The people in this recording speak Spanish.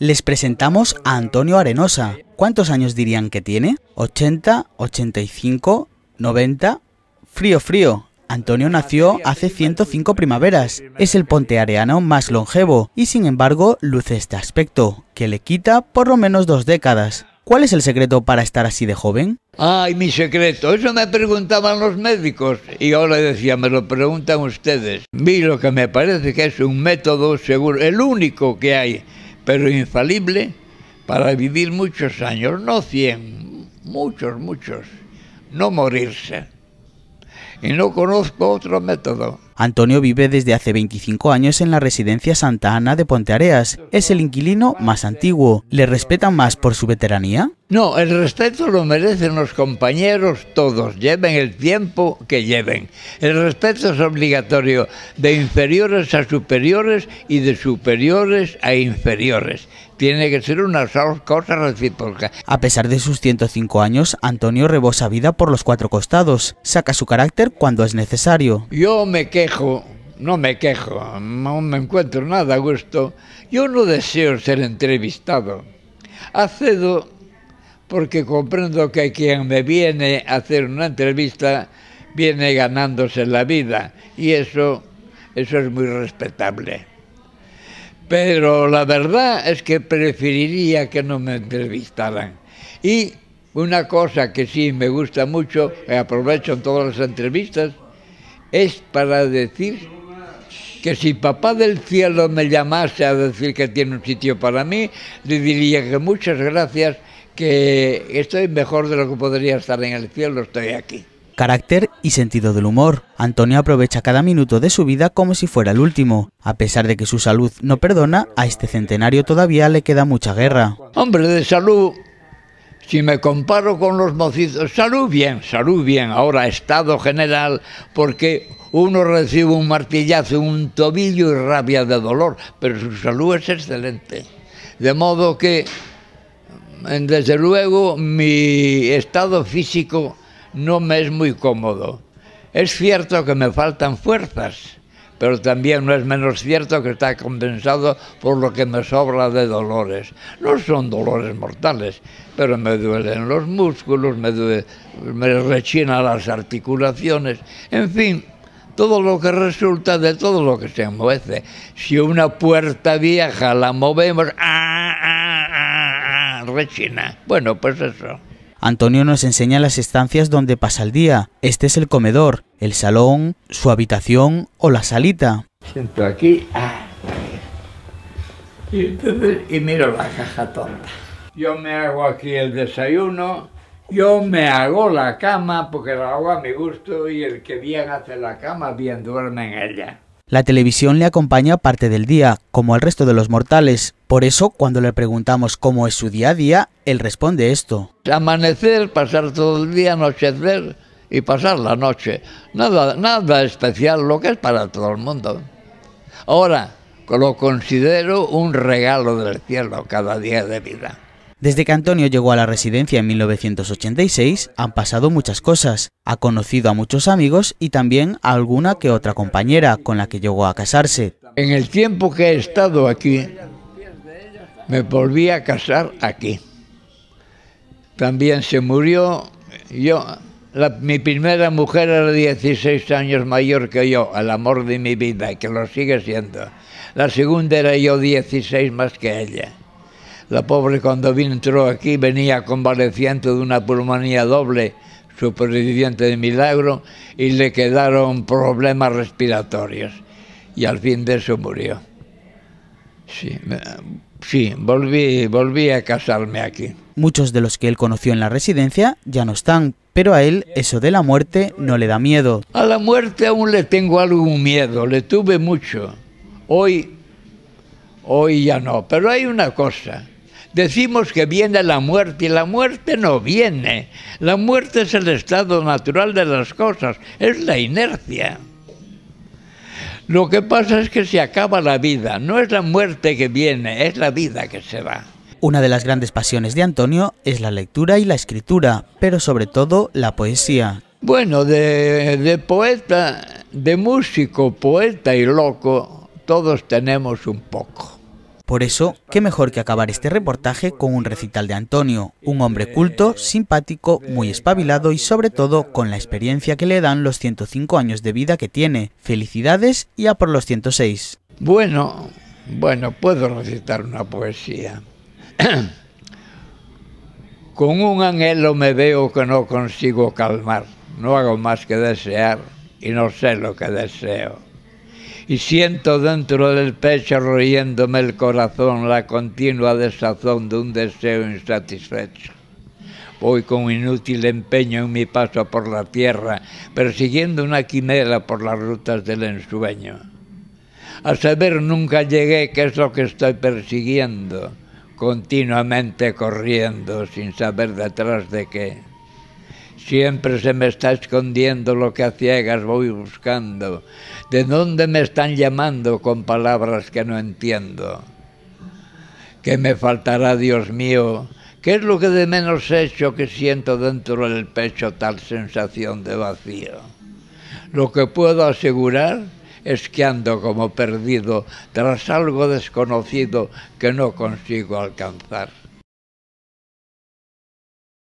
Les presentamos a Antonio Arenosa. ¿Cuántos años dirían que tiene? ¿80, 85, 90? Frío, frío. Antonio nació hace 105 primaveras. Es el ponte areano más longevo y sin embargo luce este aspecto, que le quita por lo menos dos décadas. ¿Cuál es el secreto para estar así de joven? Ay, mi secreto. Eso me preguntaban los médicos y ahora decía, me lo preguntan ustedes. Vi lo que me parece que es un método seguro, el único que hay, pero infalible, para vivir muchos años, no 100, muchos, muchos, no morirse. Y no conozco otro método. Antonio vive desde hace 25 años en la residencia Santa Ana de Ponteareas. Es el inquilino más antiguo. ¿Le respetan más por su veteranía? No, el respeto lo merecen los compañeros todos, lleven el tiempo que lleven. El respeto es obligatorio de inferiores a superiores y de superiores a inferiores. Tiene que ser una cosa recíproca. A pesar de sus 105 años, Antonio rebosa vida por los cuatro costados. Saca su carácter cuando es necesario. Yo me quejo no me quejo, no me encuentro nada a gusto, yo no deseo ser entrevistado. Acedo porque comprendo que quien me viene a hacer una entrevista viene ganándose la vida y eso, eso es muy respetable. Pero la verdad es que preferiría que no me entrevistaran. Y una cosa que sí me gusta mucho, eh, aprovecho en todas las entrevistas, es para decir que si papá del cielo me llamase a decir que tiene un sitio para mí, le diría que muchas gracias, que estoy mejor de lo que podría estar en el cielo, estoy aquí. Carácter y sentido del humor. Antonio aprovecha cada minuto de su vida como si fuera el último. A pesar de que su salud no perdona, a este centenario todavía le queda mucha guerra. Hombre, de salud si me comparo con los mocizos, salud bien, salud bien, ahora estado general, porque uno recibe un martillazo, un tobillo y rabia de dolor, pero su salud es excelente. De modo que, mm, desde luego, mi estado físico no me es muy cómodo. Es cierto que me faltan fuerzas, pero también no es menos cierto que está compensado por lo que me sobra de dolores. No son dolores mortales, pero me duelen los músculos, me, duele, rechina las articulaciones, en fin, todo lo que resulta de todo lo que se mueve. Si una puerta vieja la movemos, ah, ah, ah, rechina. Bueno, pues eso. Antonio nos enseña las estancias donde pasa el día. Este es el comedor, el salón, su habitación o la salita. Siento aquí. Ah, y, y miro la caja tonta. Yo me hago aquí el desayuno, yo me hago la cama porque la hago a mi gusto y el que bien hace la cama bien duerme en ella. La televisión le acompaña parte del día, como al resto de los mortales. Por eso, cuando le preguntamos cómo es su día a día, él responde esto. Amanecer, pasar todo el día, anochecer y pasar la noche. Nada, nada especial, lo que es para todo el mundo. Ahora, lo considero un regalo del cielo cada día de vida. Desde que Antonio llegó a la residencia en 1986 han pasado muchas cosas. Ha conocido a muchos amigos y también a alguna que otra compañera con la que llegó a casarse. En el tiempo que he estado aquí, me volví a casar aquí. También se murió yo. mi primera mujer era 16 años mayor que yo, al amor de mi vida, que lo sigue siendo. La segunda era yo 16 más que ella. La pobre cuando entró aquí venía convaleciente de una pulmonía doble, superviviente de milagro, y le quedaron problemas respiratorios. Y al fin de eso murió. Sí, sí volví, volví a casarme aquí. Muchos de los que él conoció en la residencia ya no están, pero a él eso de la muerte no le da miedo. A la muerte aún le tengo algún miedo, le tuve mucho. Hoy, hoy ya no, pero hay una cosa, Decimos que viene la muerte y la muerte no viene. La muerte es el estado natural de las cosas, es la inercia. Lo que pasa es que se acaba la vida, no es la muerte que viene, es la vida que se va. Una de las grandes pasiones de Antonio es la lectura y la escritura, pero sobre todo la poesía. Bueno, de, de poeta, de músico, poeta y loco, todos tenemos un poco. Por eso, qué mejor que acabar este reportaje con un recital de Antonio, un hombre culto, simpático, muy espabilado y sobre todo con la experiencia que le dan los 105 años de vida que tiene. Felicidades y a por los 106. Bueno, bueno, puedo recitar una poesía. Con un anhelo me veo que no consigo calmar, no hago más que desear y no sé lo que deseo y siento dentro del pecho royéndome el corazón la continua desazón de un deseo insatisfecho. Voy con inútil empeño en mi paso por la tierra, persiguiendo una quimera por las rutas del ensueño. A saber nunca llegué qué es lo que estoy persiguiendo, continuamente corriendo sin saber detrás de qué. Siempre se me está escondiendo lo que a ciegas voy buscando. ¿De dónde me están llamando con palabras que no entiendo? ¿Qué me faltará, Dios mío? ¿Qué es lo que de menos he hecho que siento dentro del pecho tal sensación de vacío? Lo que puedo asegurar es que ando como perdido tras algo desconocido que no consigo alcanzar.